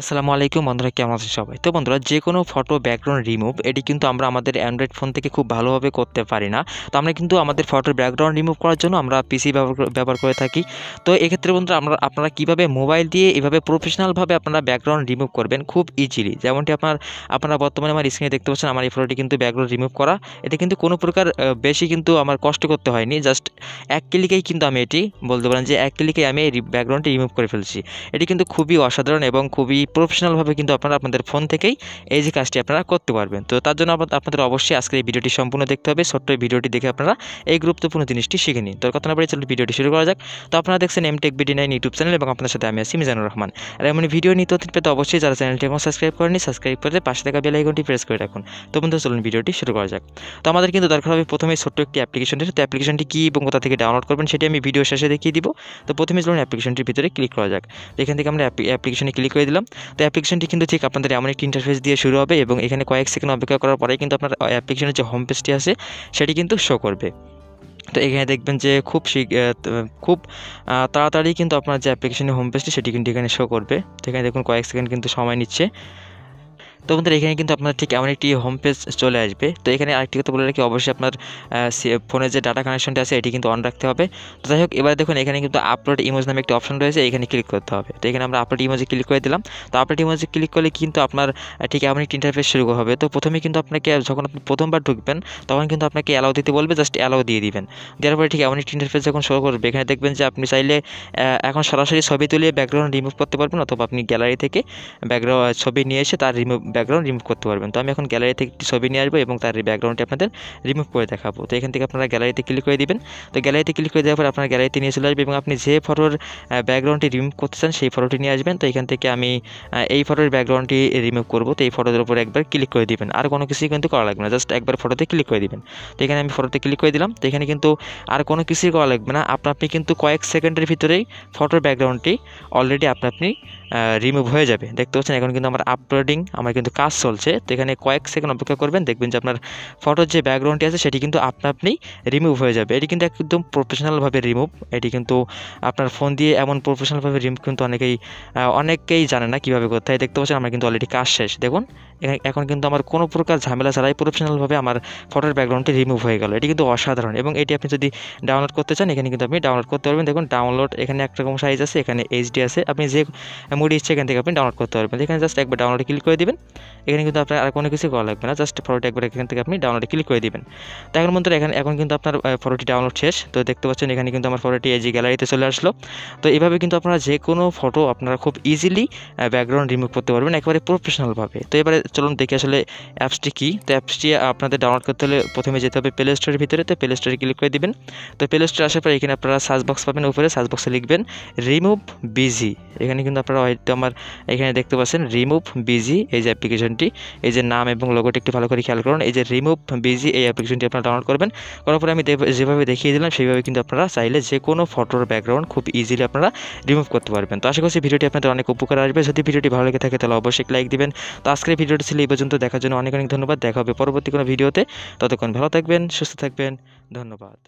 আসসালামু আলাইকুম বন্ধুরা কেমন আছেন সবাই তো বন্ধুরা যে কোনো ফটো ব্যাকগ্রাউন্ড রিমুভ এটি কিন্তু আমরা আমাদের অ্যান্ড্রয়েড ফোন থেকে খুব ভালোভাবে করতে পারি না তো আমরা কিন্তু আমাদের ফটোর ব্যাকগ্রাউন্ড রিমুভ করার জন্য আমরা পিসি ব্যবহার করে থাকি তো এক্ষেত্রে বন্ধুরা আমরা আপনারা কীভাবে মোবাইল দিয়ে এভাবে প্রফেশনালভাবে আপনারা ব্যাকগ্রাউন্ড রিমুভ করবেন খুব ইজিলি যেমনটি আপনার আপনারা বর্তমানে আমার স্ক্রিনে দেখতে পাচ্ছেন আমার এই ফটোটি কিন্তু ব্যাকগ্রাউন্ড রিমুভ করা এটা কিন্তু কোনো প্রকার বেশি কিন্তু আমার কষ্ট করতে হয়নি জাস্ট এক ক্লিকেই কিন্তু আমি এটি বলতে পারেন যে এক ক্লিকেই আমি এই ব্যাকগ্রাউন্ডটি রিমুভ করে ফেলছি এটি কিন্তু খুবই অসাধারণ এবং খুবই প্রফেশনালভাবে কিন্তু আপনারা আপনাদের ফোন থেকেই এই যে কাজটি আপনারা করতে পারবেন তো তার জন্য আপনাদের অবশ্যই আজকের এই ভিডিওটি সম্পূর্ণ দেখতে হবে ছোট্ট এই ভিডিওটি দেখে আপনারা এই গুরুত্বপূর্ণ জিনিসটি শিখে নিন তো কথা না বলে চলুন ভিডিওটি শুরু করা যাক তো আপনারা দেখছেন MTech BD nine YouTube channel এবং আপনার সাথে আমি আছি মিজানুর রহমান আর এমন ভিডিও নিতে পেতে অবশ্যই যারা চ্যানেলটি এবং সাবস্ক্রাইব করেনি সাবস্ক্রাইব করে পাশে থাকা বেল আইকনটি প্রেস করে রাখুন তো বন্ধু চলুন ভিডিওটি শুরু করা যাক তো আমাদের কিন্তু দরকার হবে প্রথমে ছোট্ট একটি অ্যাপ্লিকেশনটি তো অ্যাপ্লিকেশনটি কী এবং কোথা থেকে ডাউনলোড করবেন সেটি আমি ভিডিও শেষে দেখিয়ে দিব তো প্রথমে চলুন অ্যাপ্লিকেশনটির ভিতরে ক্লিক করা যাক এখান থেকে আমরা অ্যাপ্লিকেশনে ক্লিক করে দিলাম তো অ্যাপ্লিকেশনটি কিন্তু ঠিক আপনাদের এমন একটি ইন্টারফেস দিয়ে শুরু হবে এবং এখানে কয়েক সেকেন্ড অপেক্ষা করার পরে কিন্তু আপনার অ্যাপ্লিকেশনের যে হোম পেজটি আছে সেটি কিন্তু শো করবে তো এখানে দেখবেন যে খুব খুব তাড়াতাড়ি কিন্তু আপনার যে অ্যাপ্লিকেশনের হোম পেজটি সেটি কিন্তু এখানে শো করবে তো এখানে দেখুন কয়েক সেকেন্ড কিন্তু সময় নিচ্ছে তো বন্ধুরা এখানে কিন্তু আপনার ঠিক এমন একটি হোম পেজ চলে আসবে তো এখানে আরেকটি কথা বলে রাখি অবশ্যই আপনার ফোনের যে ডাটা কানেকশনটা আছে এটি কিন্তু অন রাখতে হবে তো যাই হোক এবার দেখুন এখানে কিন্তু আপলোড ইমোজ নামে একটি অপশন রয়েছে এখানে ক্লিক করতে হবে তো এখানে আমরা আপলোড ইমোজে ক্লিক করে দিলাম তো আপলোড ইমোজে ক্লিক করলে কিন্তু আপনার ঠিক এমন একটি ইন্টারফেস শুরু হবে তো প্রথমে কিন্তু আপনাকে যখন আপনি প্রথমবার ঢুকবেন তখন কিন্তু আপনাকে অ্যালাউ দিতে বলবে জাস্ট অ্যালাউ দিয়ে দিবেন দেওয়ার পরে ঠিক এমন একটি ইন্টারফেস যখন শুরু করবে এখানে দেখবেন যে আপনি চাইলে এখন সরাসরি ছবি তুলে ব্যাকগ্রাউন্ড রিমুভ করতে পারবেন অথবা আপনি গ্যালারি থেকে ব্যাকগ্রাউন্ড ছবি নিয়ে এসে তার রিমুভ ব্যাকগ্রাউন্ড রিমুভ করতে পারবেন তো আমি এখন গ্যালারি থেকে একটি ছবি নিয়ে আসবো এবং তার ব্যাকগ্রাউন্ডটি আপনাদের রিমুভ করে দেখাবো তো এখান থেকে আপনারা গ্যালারিতে ক্লিক করে দিবেন তো গ্যালারিতে ক্লিক করে দেওয়ার পর আপনার গ্যালারিতে নিয়ে চলে আসবে এবং আপনি যে ফটোর ব্যাকগ্রাউন্ডটি রিমুভ করতে চান সেই ফটোটি নিয়ে আসবেন তো এখান থেকে আমি এই ফটোর ব্যাকগ্রাউন্ডটি রিমুভ করবো তো এই ফটোর উপর একবার ক্লিক করে দিবেন আর কোনো কিছুই কিন্তু করা লাগবে না জাস্ট একবার ফটোতে ক্লিক করে দিবেন তো এখানে আমি ফটোতে ক্লিক করে দিলাম তো এখানে কিন্তু আর কোনো কিছুই করা লাগবে না আপনার আপনি কিন্তু কয়েক সেকেন্ডের ভিতরেই ফটোর ব্যাকগ্রাউন্ডটি অলরেডি আপনি আপনি রিমুভ হয়ে যাবে দেখতে পাচ্ছেন এখন কিন্তু আমার আপলোডিং আমার কিন্তু কাজ চলছে তো এখানে কয়েক সেকেন্ড অপেক্ষা করবেন দেখবেন যে আপনার ফটোর যে ব্যাকগ্রাউন্ডটি আছে সেটি কিন্তু আপনা আপনি রিমুভ হয়ে যাবে এটি কিন্তু একদম প্রফেশনালভাবে রিমুভ এটি কিন্তু আপনার ফোন দিয়ে এমন প্রফেশনালভাবে রিমুভ কিন্তু অনেকেই অনেকেই জানে না কীভাবে করতে হয় দেখতে পাচ্ছেন আমার কিন্তু অলরেডি কাজ শেষ দেখুন এখন কিন্তু আমার কোনো প্রকার ঝামেলা ছাড়াই প্রফেশনালভাবে আমার ফটোর ব্যাকগ্রাউন্ডটি রিমুভ হয়ে গেল এটি কিন্তু অসাধারণ এবং এটি আপনি যদি ডাউনলোড করতে চান এখানে কিন্তু আপনি ডাউনলোড করতে পারবেন দেখুন ডাউনলোড এখানে রকম সাইজ আছে এখানে এইচডি আছে আপনি যে মুডি ইচ্ছে এখান থেকে আপনি ডাউনলোড করতে পারবেন এখানে জাস্ট একবার ডাউনলোড ক্লিক করে দেবেন এখানে কিন্তু আপনার আর কোনো কিছু করা লাগবে না জাস্ট ফটোটি একবার এখান থেকে আপনি ডাউনলোডে ক্লিক করে দেবেন তো এখন বন্ধুরা এখানে এখন কিন্তু আপনার ফটোটি ডাউনলোড শেষ তো দেখতে পাচ্ছেন এখানে কিন্তু আমার ফটোটি এই যে গ্যালারিতে চলে আসলো তো এভাবে কিন্তু আপনারা যে কোনো ফটো আপনারা খুব ইজিলি ব্যাকগ্রাউন্ড রিমুভ করতে পারবেন একেবারে প্রফেশনালভাবে তো এবারে চলুন দেখি আসলে অ্যাপসটি কী তো অ্যাপসটি আপনাদের ডাউনলোড করতে হলে প্রথমে যেতে হবে প্লে স্টোরের ভিতরে তো প্লে স্টোরে ক্লিক করে দিবেন তো প্লে স্টোরে আসার পর এখানে আপনারা সার্চ বক্স পাবেন উপরে সার্চ বক্সে লিখবেন রিমুভ বিজি এখানে কিন্তু আপনারা হয়তো আমার এখানে দেখতে পাচ্ছেন রিমুভ বিজি এই যে অ্যাপ্লিকেশনটি এই যে নাম এবং লোগোটি একটু ভালো করে খেয়াল করুন এই যে রিমুভ বিজি এই অ্যাপ্লিকেশনটি আপনারা ডাউনলোড করবেন করার পরে আমি যেভাবে দেখিয়ে দিলাম সেইভাবে কিন্তু আপনারা চাইলে যে কোনো ফটোর ব্যাকগ্রাউন্ড খুব ইজিলি আপনারা রিমুভ করতে পারবেন তো আশা করছি ভিডিওটি আপনাদের অনেক উপকার আসবে যদি ভিডিওটি ভালো লেগে থাকে তাহলে অবশ্যই লাইক দিবেন তো আজকের ভিডিওটি ছিল এই পর্যন্ত দেখার জন্য অনেক অনেক ধন্যবাদ দেখা হবে পরবর্তী কোনো ভিডিওতে ততক্ষণ ভালো থাকবেন সুস্থ থাকবেন ধন্যবাদ